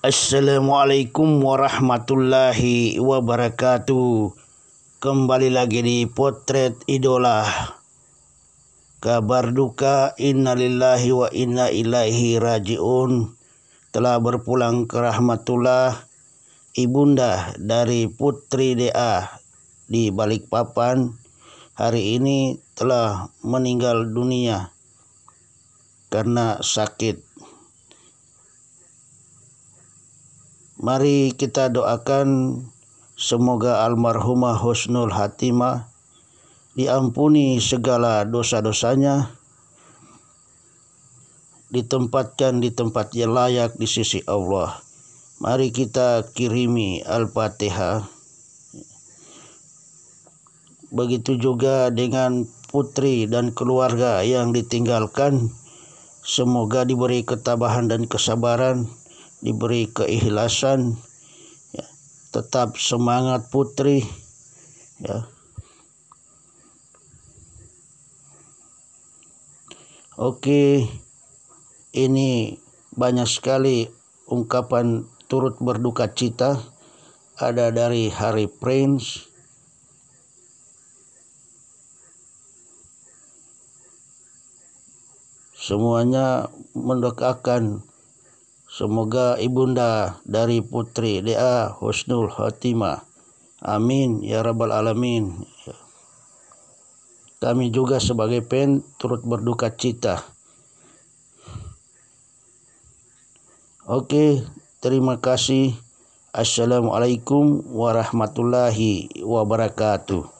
Assalamualaikum warahmatullahi wabarakatuh Kembali lagi di Potret Idola Kabar duka innalillahi wa inna ilaihi raji'un Telah berpulang ke rahmatullah Ibunda dari Putri DA di Balikpapan Hari ini telah meninggal dunia karena sakit Mari kita doakan semoga almarhumah Husnul Hatimah diampuni segala dosa-dosanya ditempatkan di tempat yang layak di sisi Allah. Mari kita kirimi Al-Fatihah. Begitu juga dengan putri dan keluarga yang ditinggalkan, semoga diberi ketabahan dan kesabaran diberi keikhlasan ya, tetap semangat putri ya Oke, ini banyak sekali ungkapan turut berduka cita. Ada dari Harry Prince, semuanya mendoakan Semoga ibunda dari putri DA Husnul Hatima, Amin ya rabbal alamin. Kami juga sebagai pen turut berduka cita. Oke, terima kasih. Assalamualaikum warahmatullahi wabarakatuh.